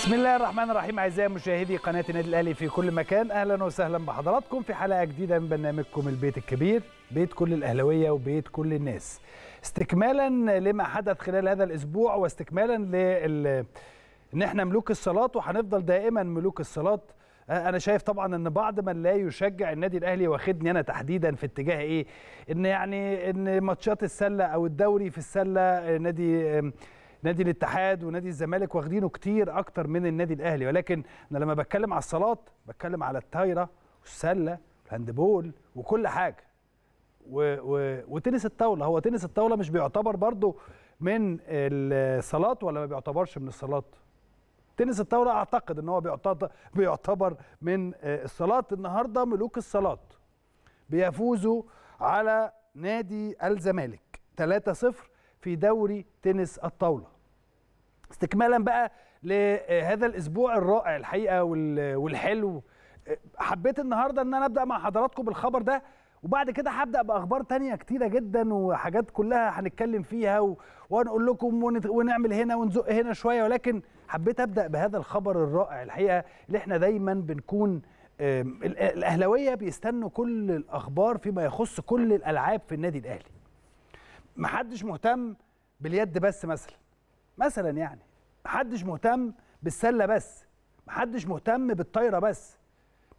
بسم الله الرحمن الرحيم اعزائي مشاهدي قناه النادي الاهلي في كل مكان اهلا وسهلا بحضراتكم في حلقه جديده من برنامجكم البيت الكبير بيت كل الاهلاويه وبيت كل الناس استكمالا لما حدث خلال هذا الاسبوع واستكمالا لل ان احنا ملوك الصلاه وهنفضل دائما ملوك الصلاه أه، انا شايف طبعا ان بعض من لا يشجع النادي الاهلي واخدني انا تحديدا في اتجاه ايه ان يعني ان ماتشات السله او الدوري في السله نادي نادي الاتحاد ونادي الزمالك واخدينه كتير اكتر من النادي الاهلي ولكن انا لما بتكلم على الصالات بتكلم على الطايره والسله والهاندبول وكل حاجه و... و... وتنس الطاوله هو تنس الطاوله مش بيعتبر برضه من الصالات ولا ما بيعتبرش من الصالات تنس الطاوله اعتقد ان هو بيعتبر من الصالات النهارده ملوك الصالات بيفوزوا على نادي الزمالك 3-0 في دوري تنس الطاوله استكمالا بقى لهذا الاسبوع الرائع الحقيقه والحلو حبيت النهارده ان انا ابدا مع حضراتكم بالخبر ده وبعد كده هبدا باخبار تانية كتيره جدا وحاجات كلها هنتكلم فيها وهنقول ونقول لكم ونعمل هنا ونزق هنا شويه ولكن حبيت ابدا بهذا الخبر الرائع الحقيقه اللي احنا دايما بنكون الاهلاويه بيستنوا كل الاخبار فيما يخص كل الالعاب في النادي الاهلي محدش مهتم باليد بس مثلا مثلا يعني محدش مهتم بالسله بس محدش مهتم بالطايره بس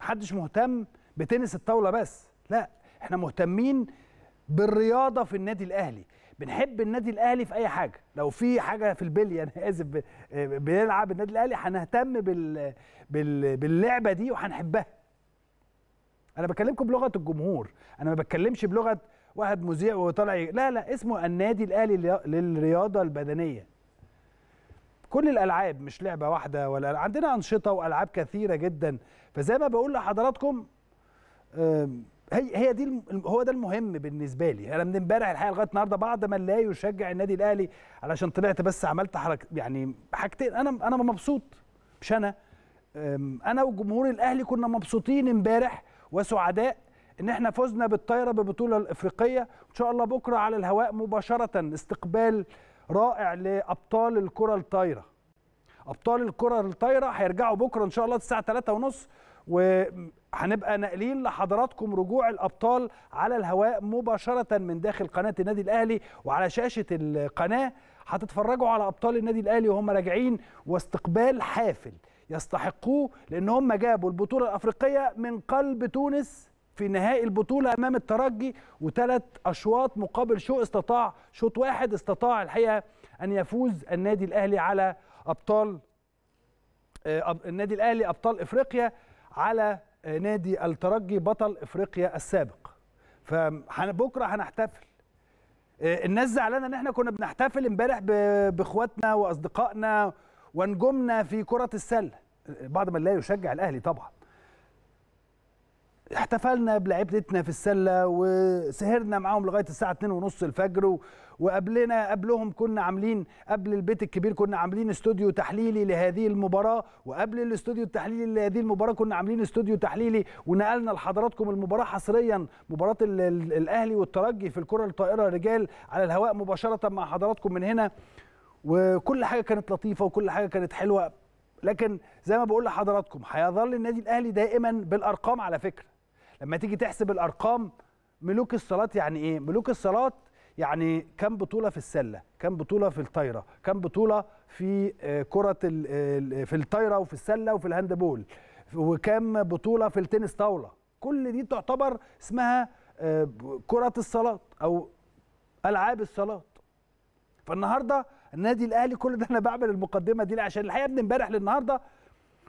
محدش مهتم بتنس الطاوله بس لا احنا مهتمين بالرياضه في النادي الاهلي بنحب النادي الاهلي في اي حاجه لو في حاجه في البلي يعني انا اسف بنلعب النادي الاهلي هنهتم بال... بال... باللعبه دي وهنحبها انا بكلمكم بلغه الجمهور انا ما بتكلمش بلغه واحد مذيع وطالع لا لا اسمه النادي الاهلي للرياضه البدنيه كل الالعاب مش لعبه واحده ولا عندنا انشطه والعاب كثيره جدا فزي ما بقول لحضراتكم هي هي دي هو ده المهم بالنسبه لي انا من امبارح الحقيقه لغايه النهارده بعد ما لا يشجع النادي الاهلي علشان طلعت بس عملت حركه يعني حاجتين انا انا مبسوط مش انا انا وجمهور الاهلي كنا مبسوطين امبارح وسعداء ان احنا فزنا بالطايره ببطوله الافريقيه ان شاء الله بكره على الهواء مباشره استقبال رائع لابطال الكره الطايره ابطال الكره الطايره هيرجعوا بكره ان شاء الله الساعه 3:30 وهنبقى ناقلين لحضراتكم رجوع الابطال على الهواء مباشره من داخل قناه النادي الاهلي وعلى شاشه القناه هتتفرجوا على ابطال النادي الاهلي وهم راجعين واستقبال حافل يستحقوه لان هم جابوا البطوله الافريقيه من قلب تونس في نهائي البطولة أمام الترجي وثلاث أشواط مقابل شو استطاع شوط واحد استطاع الحقيقة أن يفوز النادي الأهلي على أبطال آه، النادي الأهلي أبطال إفريقيا على آه، نادي الترجي بطل إفريقيا السابق فبكرة هنحتفل آه، الناس زعلانة إن إحنا كنا بنحتفل إمبارح بإخواتنا وأصدقائنا ونجومنا في كرة السلة بعد ما لا يشجع الأهلي طبعاً احتفلنا بلعبتنا في السله وسهرنا معاهم لغايه الساعه 2 ونص الفجر وقبلنا قبلهم كنا عاملين قبل البيت الكبير كنا عاملين استوديو تحليلي لهذه المباراه وقبل الاستوديو التحليلي لهذه المباراه كنا عاملين استوديو تحليلي ونقلنا لحضراتكم المباراه حصريا مباراه الاهلي والترجي في الكره الطائره رجال على الهواء مباشره مع حضراتكم من هنا وكل حاجه كانت لطيفه وكل حاجه كانت حلوه لكن زي ما بقول لحضراتكم هيظل النادي الاهلي دائما بالارقام على فكره لما تيجي تحسب الارقام ملوك الصالات يعني ايه ملوك الصالات يعني كم بطوله في السله كم بطوله في الطايره كم بطوله في آه، كره في الطايره وفي السله وفي الهاندبول وكم بطوله في التنس طاوله كل دي تعتبر اسمها آه، كره الصالات او العاب الصالات فالنهارده النادي الاهلي كل ده انا بعمل المقدمه دي عشان الحقيقه من امبارح للنهارده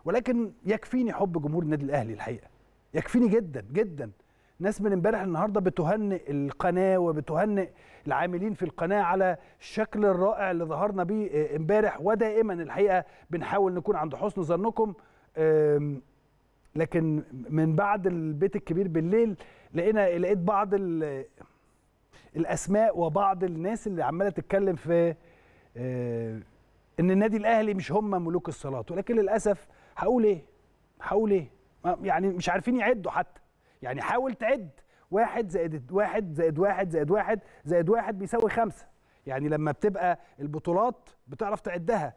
ولكن يكفيني حب جمهور النادي الاهلي الحقيقه يكفيني جدا جدا ناس من امبارح النهارده بتهنئ القناه وبتهنئ العاملين في القناه على الشكل الرائع اللي ظهرنا بيه آه، امبارح ودائما الحقيقه بنحاول نكون عند حسن ظنكم لكن من بعد البيت الكبير بالليل لقينا لقيت بعض الاسماء وبعض الناس اللي عماله تتكلم في آه، ان النادي الاهلي مش هم ملوك الصلاه ولكن للاسف هقول ايه هقول ايه يعني مش عارفين يعدوا حتى يعني حاول تعد واحد زائد واحد زائد واحد زائد واحد زائد واحد بيساوي خمسة يعني لما بتبقى البطولات بتعرف تعدها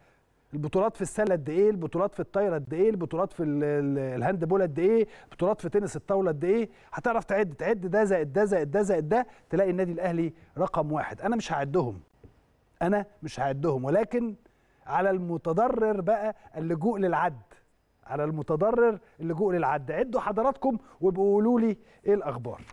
البطولات في السله قد ايه البطولات في الطايره قد ايه البطولات في الهاند بول قد ايه البطولات في تنس الطاوله قد ايه هتعرف تعد تعد ده زائد ده زائد ده زائد ده تلاقي النادي الاهلي رقم واحد انا مش هعدهم انا مش هعدهم ولكن على المتضرر بقى اللجوء للعد على المتضرر اللجوء للعد عدوا حضراتكم وبقولوا لي ايه الاخبار